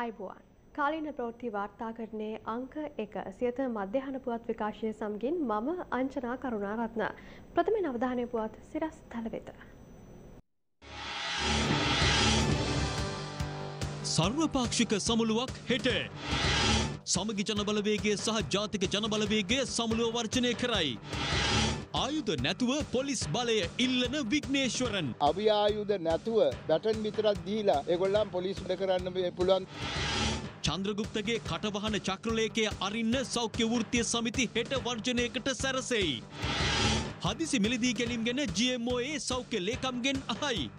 ආයිබුවන් කාලීන ප්‍රෝත්ති වාර්තාකරණයේ අංක එක සියත මධ්‍යහන පුවත් විකාශය සමගින් මම අංචනා කරුණාරත්න. ප්‍රථම නවධානය පුවත් සිරස් තලවෙත. සර්වපාක්ෂික සමුළුවක් හෙට. සමගි ජනබලවේගේ සහ ජාතික ජනබලවේගේ සමුළුව වර්ජනය කරයි. ආයුධ නැතුව පොලිස් බලය ඉල්ලන විග්නේශ්වරන්. අවිආයුධ නැතුව බැටන් විතරත් දීලා එගොල්ලම් පොලිස්ට කරන්න පුළුවන්. චන්ද්‍රගුප්තගේ කටවහන චක්‍රලේකය අරින්න සෞඛ්‍ය වෘත්තිය සමිති හෙට වර්ජනයකට සැරසෙයි. හදිසි මිලදී ගැලීම් ගැන GMOයේ සෞඛ්‍ය ලේකම්ගෙන් අහයි.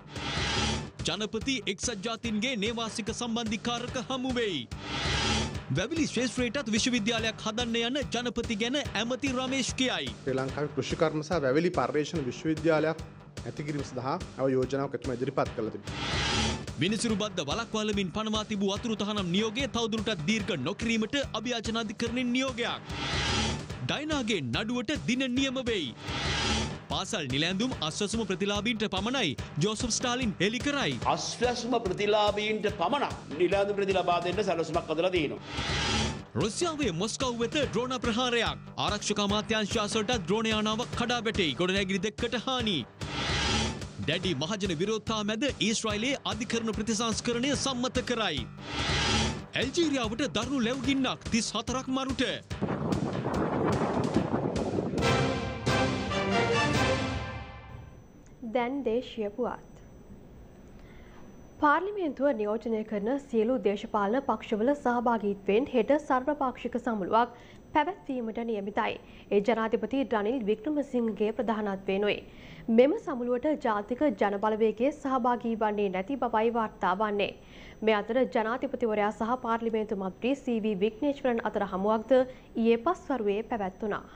ජනපති එක්සත් ජාතින්ගේ නේවාසික සම්බන්ධිකාරක හමුවෙයි. වැවිලි ශේෂත්‍රයටත් විශ්වවිද්‍යාලයක් හදන්න යන ජනපති ගැන ඇමති රමේෂ් කියයි. ශ්‍රී ලංකාවේ කෘෂිකර්ම සහ වැවිලි පර්යේෂණ විශ්වවිද්‍යාලයක් ඇති කිරීම සඳහා අව යෝජනාවක් ඇතුම ඉදිරිපත් කළ තිබෙනවා. මිනිසුරු බද්ධ වලක්වලමින් පනවා තිබූ අතුරු තහනම් නියෝගය තවදුරටත් දීර්ඝ නොකිරීමට අභියාචනාධිකරණෙන් නියෝගයක්. ඩයිනාගේ නඩුවට දින නියම වෙයි. පාසල් නිලැඳුම් අස්වසම ප්‍රතිලාබීන්ට පමණයි ජෝසුප් ස්ටාලින් හෙළි කරයි. අස්වැස්ම ප්‍රතිලාබීන්ට පමණක් නිලාඳු ප්‍රතිලබා දෙන්න සැලසුමක් අදලා තියෙනවා. රුසියාවේ මොස්කව් වෙත ද්‍රෝණ ප්‍රහාරයක් ආරක්ෂක අමාත්‍යංශාසලට ද්‍රෝණයානාවක් කඩා වැටෙයි ගොඩනැගිලි දෙකට හානි. දැඩි මහජන විරෝධතා මැද ඊශ්‍රායිලයේ අධිකරණ ප්‍රතිසංස්කරණය සම්මත කරයි. ඇල්ජීරියාවට දරුණු ලැබ්ගින්නක් තිස් හතරක් මරුට දැන් දේශය පුවත්. පාර්ලිමේන්තුව නියෝජනය කරන සියලු දේශපාලන පක්ෂවල සහභාගීත්වයෙන් හෙට සර්වපාක්ෂික සමුළුවක් පැවැත්වීමට නියමිතයි. ඒ ජනාධිපති රනිල් වික්‍රමසිංහගේ ප්‍රධානත්වයෙනුයි. මෙම සමුළුවට ජාතික ජනබලවේගේ සහභාගී වන්නේ නැති බවයි වාර්තා වන්නේ. මේ අතර ජනාධිපතිවරයා සහ පාර්ලිමේන්තු මන්ත්‍රී සීවී විග්නේශ්වරන් අතර හමුවක්ද ඊයේ පස්වරුවේ පැවැත්වුණා.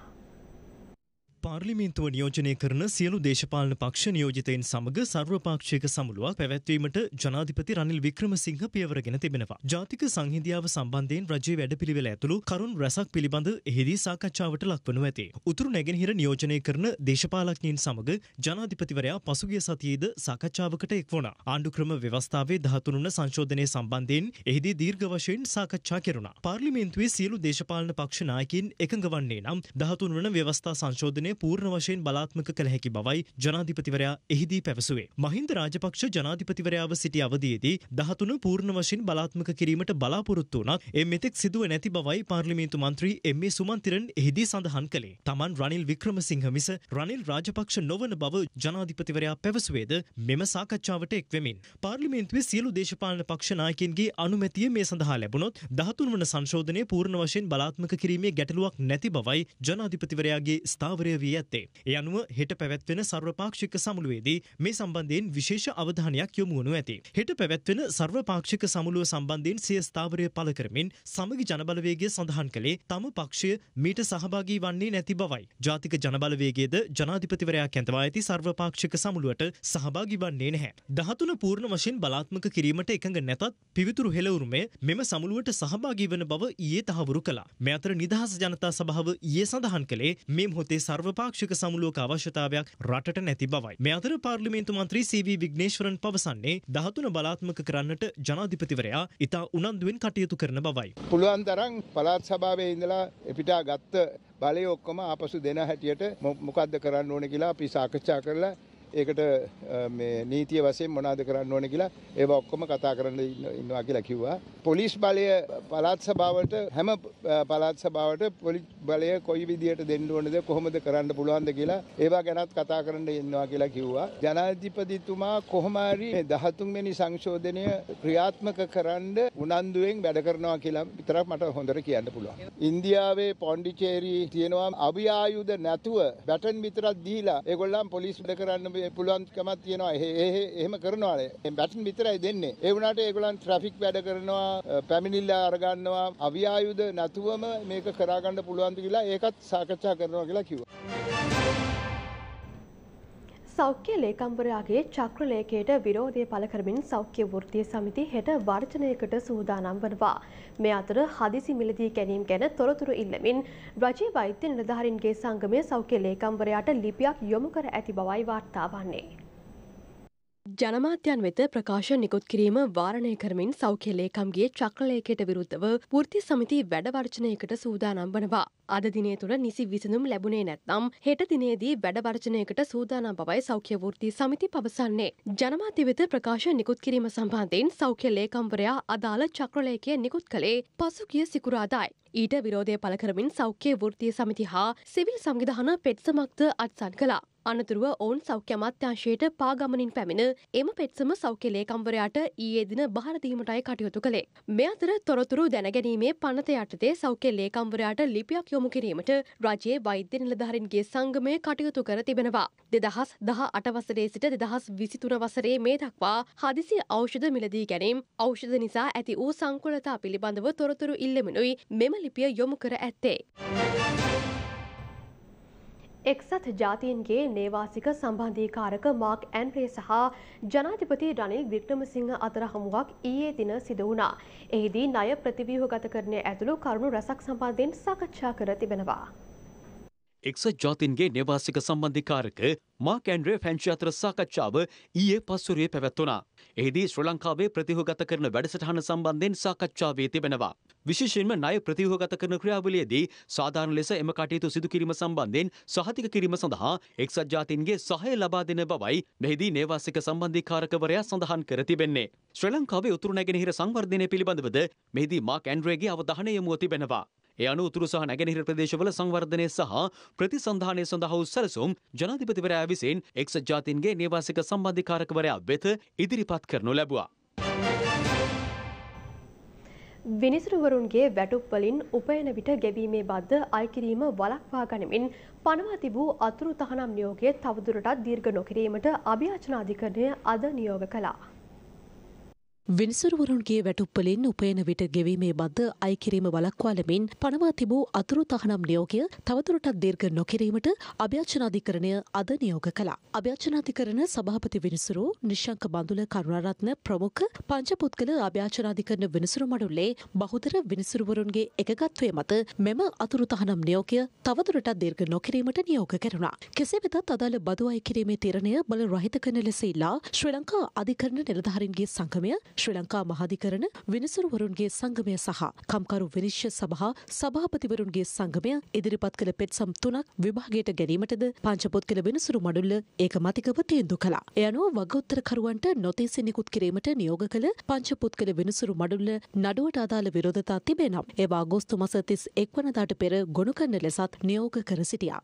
පාර්ලිමේන්තුව නියෝජනය කරන සියලු දේශපාලන පක්ෂ නියෝජිතයින් සමග සර්වපාක්ෂික සමුළුවක් පැවැත්වීමට ජනාධිපති රනිල් වික්‍රමසිංහ පියවරගෙන තිබෙනවා. ජාතික සංහිඳියාව සම්බන්ධයෙන් රජයේ වැඩපිළිවෙල ඇතුළු කරුණු රැසක් පිළිබඳ එහිදී සාකච්ඡාවට ලක්වනු ඇති. උතුරු නැගෙනහිර නියෝජනය කරන දේශපාලඥයින් සමග ජනාධිපතිවරයා පසුගිය සතියේද සාකච්ඡාවකට එක් වුණා. ආණ්ඩුක්‍රම ව්‍යවස්ථාවේ 13 සංශෝධනය සම්බන්ධයෙන් එහිදී දීර්ඝ වශයෙන් සාකච්ඡා කෙරුණා. පාර්ලිමේන්තුවේ සියලු දේශපාලන පක්ෂ නායකයින් එකඟ වන්නේ නම් 13 වන ව්‍යවස්ථා සංශෝධනය පූර්ණ වශයෙන් බලාත්මක කළ හැකි බවයි ජනාධිපතිවරයා එහිදී පැවසුවේ. මහින්ද රාජපක්ෂ ජනාධිපතිවරයාව සිටි අවධියේදී 13 පූර්ණ වශයෙන් බලාත්මක කිරීමට බලාපොරොත්තු වුණත් ඒ මෙතෙක් සිදුව නැති බවයි පාර්ලිමේන්තු මන්ත්‍රී එම්.ඒ. සුමන්තිරන් එහිදී සඳහන් කළේ. තමන් රනිල් වික්‍රමසිංහ මිස රනිල් රාජපක්ෂ නොවන බව ජනාධිපතිවරයා පැවසුවේද මෙම සාකච්ඡාවට එක්වෙමින්. පාර්ලිමේන්තුවේ සියලු දේශපාලන පක්ෂ නායකින්ගේ අනුමැතිය මේ සඳහා ලැබුණොත් 13 වන සංශෝධනය පූර්ණ වශයෙන් බලාත්මක කිරීමේ ගැටලුවක් නැති බවයි ජනාධිපතිවරයාගේ ස්ථාවරය වී ඇත්තේ. ඒ අනුව හෙට පැවැත්වෙන සර්වපාක්ෂික සමුළුවේදී මේ සම්බන්ධයෙන් විශේෂ අවධානයක් යොමු වනු ඇති. හෙට පැවැත්වෙන සර්වපාක්ෂික සමුළුව සම්බන්ධයෙන් සිය ස්ථාවරය පළ කරමින් සමගි ජනබලවේගය සඳහන් කළේ තම පක්ෂය මීට සහභාගී වන්නේ නැති බවයි. ජාතික ජනබලවේගයේද ජනාධිපතිවරයා කැඳවා ඇති සර්වපාක්ෂික සමුළුවට සහභාගී වන්නේ නැහැ. 13 පූර්ණ වශයෙන් බලාත්මක කිරීමට එකඟ නැතත් පිවිතුරු හෙළවුරුමය මෙම සමුළුවට සහභාගී වන බව ඊයේ තහවුරු කළා. මේ අතර නිදහස් ජනතා සභාව ඊයේ සඳහන් කළේ මේ මොහොතේ සර්ව සමපාක්ෂික සමුලෝක අවශ්‍යතාවයක් රටට නැති බවයි. මේ අතර පාර්ලිමේන්තු මන්ත්‍රී සීවී විග්නේශ්වරන් පවසන්නේ 13 බලාත්මක කරන්නට ජනාධිපතිවරයා ඉතා උනන්දුවෙන් කටයුතු කරන බවයි. පුළුවන් තරම් පළාත් සභාවේ ඉඳලා එපිටා ගත්ත බලය ඔක්කොම ආපසු දෙන හැටියට මොකද්ද කරන්න ඕනේ කියලා අපි සාකච්ඡා කරලා ඒකට මේ නීතිය වශයෙන් මොනාද කරන්න ඕන කියලා ඒව ඔක්කොම කතා කරන්න ඉන්නවා කියලා කිව්වා. පොලිස් බලය පළාත් සභාවට හැම පළාත් සභාවට පොලිස් බලය කොයි විදියට දෙන්න ඕනද කොහොමද කරන්න පුළුවන්ද කියලා ඒවා ගැනත් කතා කරන්න ඉන්නවා කියලා කිව්වා. ජනාධිපතිතුමා කොහොම හරි 13 වෙනි සංශෝධනය ක්‍රියාත්මක කරන්න උනන්දුවෙන් වැඩ කරනවා කියලා විතරක් මට හොඳට කියන්න පුළුවන්. ඉන්දියාවේ පොන්ඩිචේරි තියෙනවා අභිආයුධ නැතුව බැටන් විතරක් දීලා ඒගොල්ලන් පොලිස් වැඩ කරන්න පුළුවන්කමක් තියෙනවා එහෙම කරනවානේ බැටන් විතරයි දෙන්නේ ඒ වුණාට ඒගොල්ලන් ට්‍රැෆික් වැඩ කරනවා පැමිණිල්ල අරගන්නවා අවියායුධ නැතුවම මේක කරාගන්න පුළුවන් කියලා ඒකත් සාකච්ඡා කරනවා කියලා කිව්වා සෞඛ්‍ය ලේකම්වරයාගේ චක්‍රලේකයට විරෝධය පළ කරමින් සෞඛ්‍ය වෘත්තිය සමිති හෙට වර්ජනයකට සූදානම් වනවා. මේ අතර හදිසි මිලදී ගැනීම ගැන තොරතුරු ඉල්ලමින් රජයේ වෛද්‍ය නිලධාරීන්ගේ සංගමය සෞඛ්‍ය ලේකම්වරයාට ලිපියක් යොමු කර ඇති බවයි වාර්තා වන්නේ. ජනමාත්‍යන් වෙත ප්‍රකාශ නිකුත් කිරීම වාරණය කරමින් සෞඛ්‍යලේකම්ගේ චක්‍රලේකයට විරුද්ධව වෘත්ති සමිති වැඩවර්ජනයකට සූදානම් වනවා. අද දිනේ තුළ නිසි විසඳුම් ලැබුණේ නැත්නම් හෙට දිනේදී වැඩවර්ජනයකට සූදානම් බවයි සෞඛ්‍ය වෘත්ති සමිති පවසන්නේ. ජනමාත්‍ය වෙත ප්‍රකාශ නිකුත් කිරීම සම්බන්ධයෙන් සෞඛ්‍ය ලේකම්වරයා අදාළ චක්‍රලේකය නිකුත් කළේ පසුගිය සිකුරාදායි. ඊට විරෝධය පළ කරමින් සෞඛ්‍ය වෘත්තිය සමිති හා සිවිල් සංවිධාන පෙත්සමක්ද අත්සන් කළා. අනතුරුව ඔවුන් සෞඛ්‍ය අමාත්‍යංශයට පාගමනින් පැමිණ එම පෙත්සම සෞඛ්‍ය ලේකම්වරයාට ඊයේ දින බහරදීමටයි කටයුතු කළේ. මේ අතර තොරතුරු දැනගැනීමේ පනත යටතේ සෞඛ්‍ය ලේකම්වරයාට ලිපියක් යොමු කිරීමට රජයේ වෛද්‍ය නිලධාරින්ගේ සංගමය කටයුතු කර තිබෙනවා. දෙදහස් දහ අටවසරේ සිට දෙදහස් විසිතුන වසරේ මේ දක්වා හදිසි ඖෂධ මිලදී ගැනීම් ඖෂධ නිසා ඇති වූ සංකුලතා පිළිබඳව තොරතුරු ඉල්ලමනුයි මෙම ලිපිය යොමු කර ඇත්තේ. එක්සත් ජාතීන්ගේ නේවාසික සම්බන්ධීකාරක මාක් ඇන්පේ සහ ජනාධිපති රනිල් වික්‍රමසිංහ අතර හමුවක් ඊයේ දින සිදු වුණා. එහිදී ණය ප්‍රතිව්‍යුහගත කරණය ඇතුළු කරුණු රැසක් සම්බන්ධයෙන් සාකච්ඡා කර තිබෙනවා. එක්සත් ජාතින්ගේ නිවාසික සම්බන්ධිකාරක මාක් ඇන්ඩ්‍රේ ෆැන්චි අතර සාකච්ඡාව ඊයේ පස්වරුවේ පැවැත්වුණා. එහිදී ශ්‍රී ලංකාවේ ප්‍රතිහුගත කරන වැඩසටහන සම්බන්ධයෙන් සාකච්ඡා වී තිබෙනවා. විශේෂයෙන්ම ණය ප්‍රතිහුගත කරන ක්‍රියාවලියේදී සාධාරණ ලෙස එම කටයුතු සිදු කිරීම සම්බන්ධයෙන් සහතික කිරීම සඳහා එක්සත් ජාතීන්ගේ සහය ලබා දෙන බවයි මෙහිදී නේවාසික සම්බන්ධීකාරකවරයා සඳහන් කර තිබෙන්නේ. ශ්‍රී ලංකාවේ උතුරු නැගෙනහිර සංවර්ධනය පිළිබඳවද මෙහිදී මාක් ඇන්ඩ්‍රේගේ අවධානය යොමුව තිබෙනවා. ඒ අනුව උතුරු සහ නැගෙනහිර ප්‍රදේශවල සංවර්ධනය සහ ප්‍රතිසන්ධානය සඳහා වූ සැලසුම් ජනාධිපතිවරයා විසින් එක්සත් ජාතීන්ගේ නේවාසික සම්බන්ධිකාරකවරයා වෙත ඉදිරිපත් කරනු ලැබුවා. විනිසුරුවරුන්ගේ වැටුප්වලින් උපයන විට ගැවීමේ බද්ද අයකිරීම වලක්වා ගනිමින් පනවා තිබූ අතුරු තහනම් නියෝගය තවදුරටත් දීර්ඝ නොකිරීමට අභියාචනාධිකරණය අද නියෝග කළා. විනිසුරුවරුන්ගේ වැටුප්පලින් උපයන විට ගෙවීමේ බද්ද අයිකිරීම වලක්වාලමින් පනවා තිබූ අතුරු තහනම් නියෝගය තවතුරටත් දීර්ඝ නොකිරීමට අභ්‍යචනාධිකරණය අද නියෝග කළා. අභ්‍යචනාධිකරණ සභාපති විනිසුරු නිශංක බඳුල කරුණාරත්න ප්‍රමුඛ පංචපුත්කල අභ්‍යචනාධිකරණ විනිසුරු මඩුල්ලේ බහුතර විනිසුරුවරුන්ගේ එකගත්වය මත මෙම අතුරු තහනම් නියෝගය තවදුරටත් දීර්ඝ නොකිරීමට නියෝග කෙරුණා. කෙසේ වෙතත් අදාළ බදු අයිකිරීමේ තීරණය බල රහිත කරන ලෙස ඉල්ලා ශ්‍රී ලංකා අධිකරණ නිලධාරීන්ගේ සංගමය ශ්‍රී ලංකා මහාධිකරණ විනිසුරුවරුන්ගේ සංගමය සහ කම්කරු විනිශ්්‍ය සභහා සභාපතිවරුන්ගේ සංගමය ඉදිරිපත් කළ පෙත්සම් තුනක් විභාගයට ගැනීමටද පංචපොත් කළ වෙනසුරු මඩුල්ල ඒක මතිකව තේන්දු කලා. එයනුව වගෞත්තර නොතේසි නිකුත් කිරීමට නියෝග කළ පංචපොත් කළ වෙනසුරු මඩුල්ල නඩුවට අදාළ විරෝධතා තිබෙනම් ඒවා ගෝස්තු මසතිස් එක්වනදාට පෙර ගොුණු කරන්න ලෙසත් නියෝග කර සිටියා.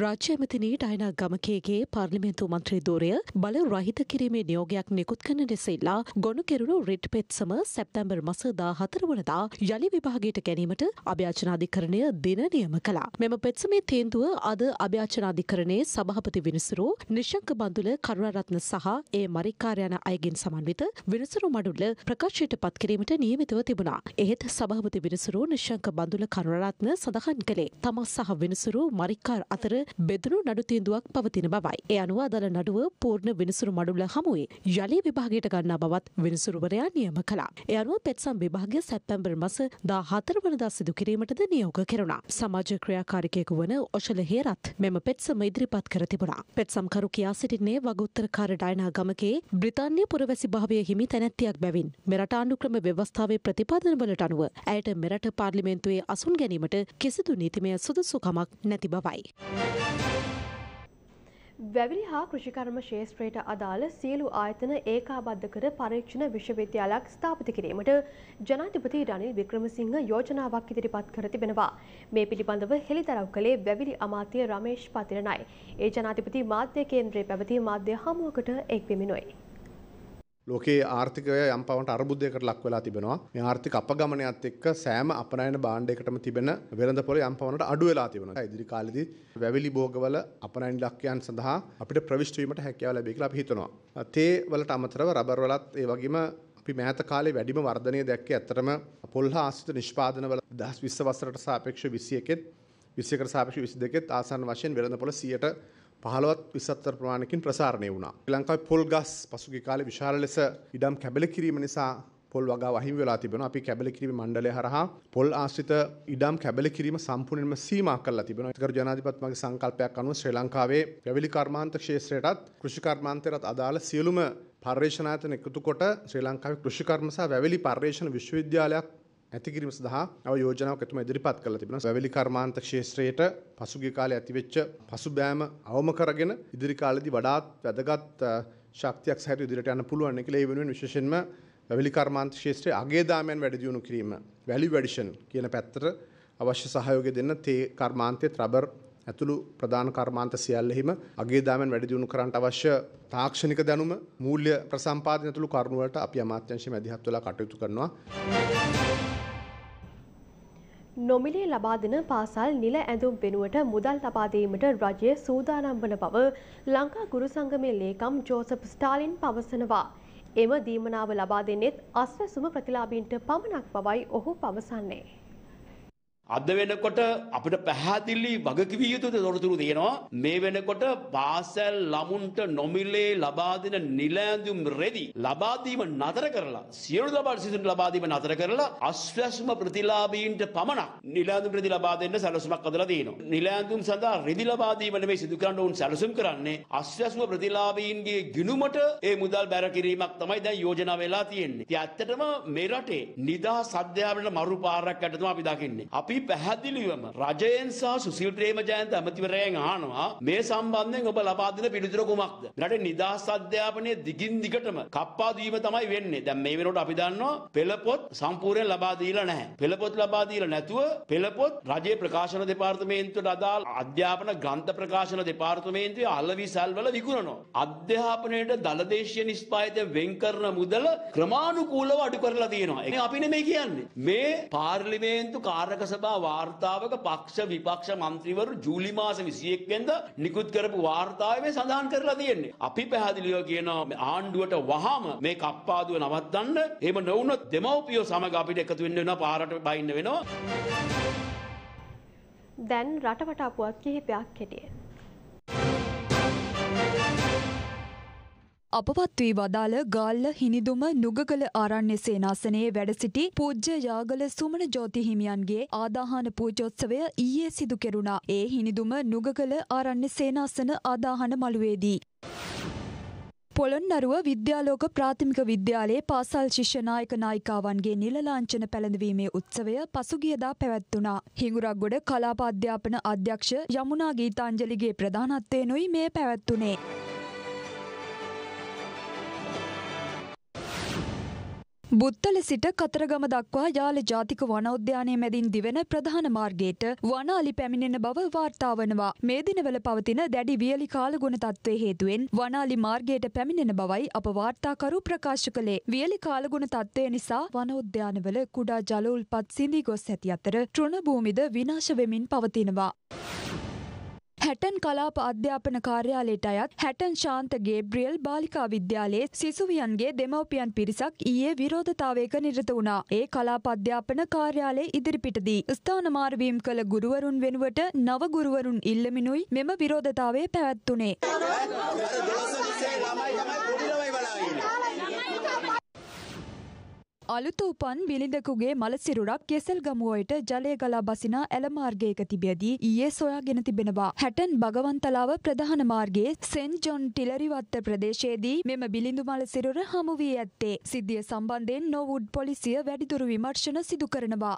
රාජ්‍ය ඇමතිනී ඩයිනා ගමකේගේ පාර්ලිමේන්තු මන්ත්‍රීදූරය බල රහිත කිරීමේ නියෝගයක් නිකුත් කරන නිසෙල්ලා ගොුණු කෙරුණු රිට් පෙත්සම සැප්තැම්බර් මසදා හතරවනදා යළි විභාගයට ගැනීමට අභ්‍යාචනාධිකරණය දින නියම කලා. මෙම පෙත්සමේ තේන්තුව අද අභ්‍යාචනාධිකරණයේ සභහපති විනිසුරු නිශංක බඳුල කරුණරත්න සහ ඒ මරිකාරයන අයගෙන් සමන්විත විනිසුරු මඩුල්ල ප්‍රකාශයට පත්කිරීමට නියමිතව තිබුණා. එහෙත් සභහපති විනිසුරු නිශංක බඳුල කරුණරත්න සඳහන් කළේ තමස් සහ විනිසුරු මරිකාර අතර අතර බෙදනු නඩු තීන්දුවක් පවතින බවයි. ඒ අනුව අදල නඩුව පූර්ණ විනිසුරු මඩුල්ල හමුවේ යළි විභාගයට ගන්නා බවත් විනිසුරුවරයා නියම කළා. ඒ අනුව පෙත්සම් විභාගය සැප්තැම්බර් මස දා හතර වනදා සිදු කිරීමටද නියෝග කෙරුණා. සමාජ ක්‍රියාකාරිකයෙකු වන ඔෂල හේරත් මෙම පෙත්සම ඉදිරිපත් කර තිබුණා. පෙත්සම්කරු කියා සිටින්නේ වගුත්තරකාර ඩයිනා ගමකේ බ්‍රිතාන්‍ය පුරවැසි භාවය හිමි තැනැත්තියක් බැවින් මෙරට අනුක්‍රම ව්‍යවස්ථාවේ ප්‍රතිපාදන වලට අනුව ඇයට මෙරට පාර්ලිමේන්තුවේ අසුන් ගැනීමට කිසිදු නීතිමය සුදුසුකමක් නැති බවයි. වැවිලි හා කෘෂිකර්ම ශේෂත්‍රයට අදාළ සියලු ආයතන ඒකාබද්ධ කර පරීක්ෂණ විශ්වවිද්‍යාලයක් ස්ථාපිත කිරීමට ජනාධිපති රනිල් වික්‍රමසිංහ යෝජනාවක් ඉදිරිපත් කර තිබෙනවා. මේ පිළිබඳව හෙළිදරව් කළේ වැවිලි අමාත්‍ය රමේෂ් පතිරණයි. ඒ ජනාධිපති මාධ්‍ය කේන්ද්‍රයේ පැවති මාධ්‍ය හමුවකට එක් වෙමිනුයි. ලෝකේ ආර්ථිකය යම් පවට අර්බුදයකට ලක් වෙලා තිබෙනවා. මේ ආර්ථික අපගමනයත් එක්ක සෑම අපනයන භාණ්ඩයකටම තිබෙන වෙළඳපොළ යම් පවණට අඩු වෙලා තිබෙනවා. ඉදිරි කාලෙදී වැවිලි භෝගවල අපනයන ඉලක්කයන් සඳහා අපිට ප්‍රවිෂ්ඨ වීමට හැකියාව ලැබෙයි කියලා අපි හිතනවා. තේ වලට අමතරව රබර් වලත් ඒ වගේම අපි මෑත කාලේ වැඩිම වර්ධනය දැක්කේ ඇත්තටම පොල්හ ආශ්‍රිත නිෂ්පාදනවල 10 20 වසරට සාපේක්ෂව 21ත් 21කට සාපේක්ෂව 22ත් ආසන්න වශයෙන් වෙළඳපොළ 100ට 15ත් 20ත් ප්‍රමාණකින් ප්‍රසාරණය වුණා. ශ්‍රී ලංකාවේ පොල් ගස් පසුගිය කාලේ විශාල ලෙස ඉඩම් කැබල කිරීම නිසා පොල් වගා වහිම වෙලා තිබෙනවා. අපි කැබල කිරීම මණ්ඩලය හරහා පොල් ආශ්‍රිත ඉඩම් කැබල කිරීම සම්පූර්ණයෙන්ම සීමා කරලා තිබෙනවා. ඒකර ජනාධිපතිතුමාගේ සංකල්පයක් අනුව ශ්‍රී ලංකාවේ වැවිලි කර්මාන්ත ක්ෂේත්‍රයටත් කෘෂි කර්මාන්තයටත් අදාළ සියලුම පර්යේෂණ ආයතන එකතු කොට ශ්‍රී ලංකාවේ කෘෂිකර්ම සහ වැවිලි පර්යේෂණ විශ්වවිද්‍යාලයක් නැති කිරීම සඳහා නව යෝජනාවක් එතුම ඉදිරිපත් කළා තිබෙනවා. වැවිලි කර්මාන්ත ක්ෂේත්‍රයේට පසුගිය කාලේ ඇතිවෙච්ච පසුබෑම අවම කරගෙන ඉදිරි කාලෙදී වඩාත් වැදගත් ශක්තියක් හැටියට ඉදිරියට යන්න පුළුවන් කියලා ඒ වෙනුවෙන් විශේෂයෙන්ම වැවිලි කර්මාන්ත ක්ෂේත්‍රයේ අගේ දාමයන් වැඩි දියුණු කිරීම, value addition කියන පැත්තට අවශ්‍ය සහයෝගය දෙන්න තේ කර්මාන්තයේ රබර් ඇතුළු ප්‍රධාන කර්මාන්ත සියල්ලෙහිම අගේ දාමෙන් වැඩි දියුණු කරන්නට අවශ්‍ය තාක්ෂණික දැනුම මූල්‍ය ප්‍රසම්පාදනය ඇතුළු කරුණු වලට අපි අමාත්‍යංශයේ මැදිහත් වෙලා කටයුතු කරනවා. නොමිලේ ලබා දෙන පාසල් නිල ඇඳුම් වෙනුවට මුදල් ලබා දීමට රජය සූදානම් වන බව ලංකා ගුරු සංගමේ ලේකම් ජෝසප් ස්ටාලින් පවසනවා. එම දීමනාව ලබා දෙන්නෙත් අස්වැසුම ප්‍රතිලාභීන්ට පමණක් බවයි ඔහු පවසන්නේ. අද වෙනකොට අපිට පැහැදිලි වගකිවිය යුතු තොරතුරු තියෙනවා මේ වෙනකොට පාසල් ළමුන්ට නොමිලේ ලබා දෙන නිලැඳුම් රෙදි ලබා දීම නතර කරලා සියලු දබල් සිසුන් ලබා දීම නතර කරලා අස්වැස්ම ප්‍රතිලාභීන්ට පමණක් නිලැඳුම් රෙදි ලබා දෙන්න සැලසුමක් හදලා තියෙනවා නිලැඳුම් සඳහා රෙදි ලබා දීම නෙමෙයි සිදු කරන්න උන් සැලසුම් කරන්නේ අස්වැස්ම ප්‍රතිලාභීන්ගේ ගිණුමට ඒ මුදල් බැර කිරීමක් තමයි දැන් යෝජනා වෙලා තියෙන්නේ ඉතින් ඇත්තටම මේ රටේ නිදා සද්දයාවට මරු පාරක් ඇටතුම අපි දකින්නේ අපි පැහැදිලිවම රජයෙන් සහ සුසිල් ප්‍රේමජයන්ත ඇමතිවරයෙන් අහනවා මේ සම්බන්ධයෙන් ඔබ ලබා දෙන පිළිතුර කුමක්ද? රටේ නිදහස් අධ්‍යාපනයේ දිගින් දිගටම කප්පා දීම තමයි වෙන්නේ. දැන් මේ වෙනකොට අපි දන්නවා පෙළපොත් සම්පූර්ණයෙන් ලබා දීලා නැහැ. පෙළපොත් ලබා දීලා නැතුව පෙළපොත් රජයේ ප්‍රකාශන දෙපාර්තමේන්තුවට අදාළ අධ්‍යාපන ග්‍රන්ථ ප්‍රකාශන දෙපාර්තමේන්තුවේ අලවිසල් වල විකුණනවා. අධ්‍යාපනයේ දලදේශීය නිෂ්පාදිතය වෙන් කරන මුදල ක්‍රමානුකූලව අඩු කරලා තියෙනවා. ඒක අපි නෙමෙයි කියන්නේ. මේ පාර්ලිමේන්තු කාර්යක සභාව වාර්තාවක පක්ෂ විපක්ෂ මන්ත්‍රීවරු ජූලි මාස 21 වෙනිදා නිකුත් කරපු වාර්තාවේ සඳහන් කරලා තියෙන්නේ. අපි පැහැදිලිව කියනවා ආණ්ඩුවට වහම මේ කප්පාදුව නවත්තන්න. එහෙම නොවුනොත් දෙමව්පියෝ සමග අපිට එකතු වෙන්න වෙනවා පාරට බයින්න වෙනවා. දැන් රටවට අපුවත් කිහිපයක් කෙටියෙන් අපවත් වී වදාළ ගාල්ල හිනිදුම නුගගල ආරණ්‍ය සේනාසනයේ වැඩ සිටි පූජ්‍ය යාගල සුමන ජෝති හිමියන්ගේ ආදාහන පූජෝත්සවය ඊයේ සිදු කෙරුණා. ඒ හිනිදුම නුගගල ආරණ්‍ය සේනාසන ආදාහන මළුවේදී. පොළොන්නරුව විද්‍යාලෝක ප්‍රාථමික විද්‍යාලයේ පාසල් ශිෂ්‍යනායක නායිකාවන්ගේ නිලලාංචන පැළඳවීමේ උත්සවය පසුගියදා පැවැත්වුණා. හිඟුරක්ගොඩ කලාප අධ්‍යාපන අධ්‍යක්ෂ යමුනා ගීතාංජලිගේ ප්‍රධානත්වයනුයි මේ පැවැත්වුණේ. බුත්තල සිට කතරගම දක්වා යාල ජාතික වනෝද්‍යානය මැදින් දිවෙන ප්‍රධාන මාර්ගයට වනාලි පැමිණෙන බව වාර්තාවනවා. මේ දිනවල පවතින දැඩි වියලි කාලගුණ තත්ත්වය හේතුවෙන් වනාලි මාර්ගයට පැමිණෙන බවයි අප වාර්තාකරු ප්‍රකාශ කළේ. වියලි කාලගුණ තත්ත්වය නිසා වනෝද්‍යානවල කුඩා ජල උල්පත් සිඳී ගොස් ඇති අතර තෘණ භූමිද විනාශ වෙමින් පවතිනවා. හැටන් කලාප අධ්‍යාපන කාර්යාලයට අයත් හැටන් ශාන්ත ගේබ්‍රියල් බාලිකා විද්‍යාලයේ සිසුවියන්ගේ දෙමව්පියන් පිරිසක් ඊයේ විරෝධතාවයක නිරත වුණා. ඒ කලාප අධ්‍යාපන කාර්යාලයේ ඉදිරිපිටදී ස්ථාන මාර්වීම් කළ ගුරුවරුන් වෙනුවට නව ගුරුවරුන් ඉල්ලමිනුයි මෙම විරෝධතාවය පැවැත්තුනේ. අලුත උපන් බිලිඳකුගේ මල සිරුරක් කෙසල් ගමුවයට ජලය ගලා බසින ඇල මාර්ගයක තිබියදී ඊයේ සොයාගෙන තිබෙනවා. හැටන් භගවන්තලාව ප්‍රධාන මාර්ගයේ සෙන්ට් ජොන් ටිලරිවත්ත ප්‍රදේශයේදී මෙම බිලිඳු මල සිරුර හමු වී ඇත්තේ. සිද්ධිය සම්බන්ධයෙන් නොවුඩ් පොලිසිය වැඩිදුර විමර්ශන සිදු කරනවා.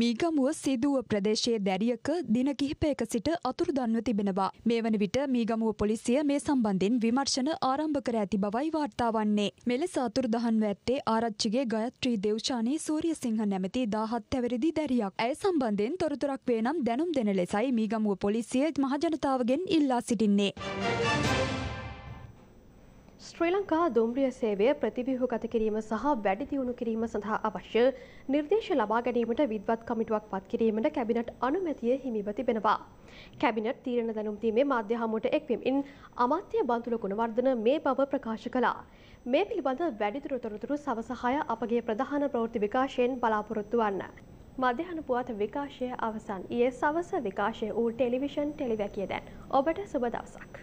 මීගමුව සිදුව ප්‍රදේශයේ දැරියක දින කිහිපයක සිට අතුරුදන්ව තිබෙනවා. මේ වන විට මීගමුව පොලිසිය මේ සම්බන්ධයෙන් විමර්ශන ආරම්භ කර ඇති බවයි වාර්තා වන්නේ. මෙලෙස අතුරුදහන්ව ඇත්තේ ආරච්චිගේ ගයත්‍රී දේව්ෂානී සූරියසිංහ නැමැති 17 හැවිරිදි දැරියක්. ඇය සම්බන්ධයෙන් තොරතුරක් වේ නම් දැනුම් දෙන ලෙසයි මීගමුව පොලිසිය මහජනතාවගෙන් ඉල්ලා සිටින්නේ. ශ්‍රී ලංකා දුම්රිය සේවය ප්‍රතිව්‍යුහගත කිරීම සහ වැඩි දියුණු කිරීම සඳහා අවශ්‍ය නිර්දේශ ලබා ගැනීමට විද්වත් කමිටුවක් පත් කිරීමට කැබිනට් අනුමැතිය හිමිව තිබෙනවා. කැබිනට් තීරණ දැනුම්දීමේ මාධ්‍ය හමුවට එක්වීමින් අමාත්‍ය බන්තුල ගුණවර්ධන මේ බව ප්‍රකාශ කළා. මේ පිළිබඳ වැඩිදුර තොරතුරු සවසහාය අපගේ ප්‍රධාන ප්‍රවෘත්ති විකාශයෙන් බලාපොරොත්තු වන්න. මධ්‍යහන පුවත් විකාශය අවසන්. ඊයේ සවස විකාශය වූ ටෙලිවිෂන් ටෙලිවැකිය දැන් ඔබට සුබ දවසක්.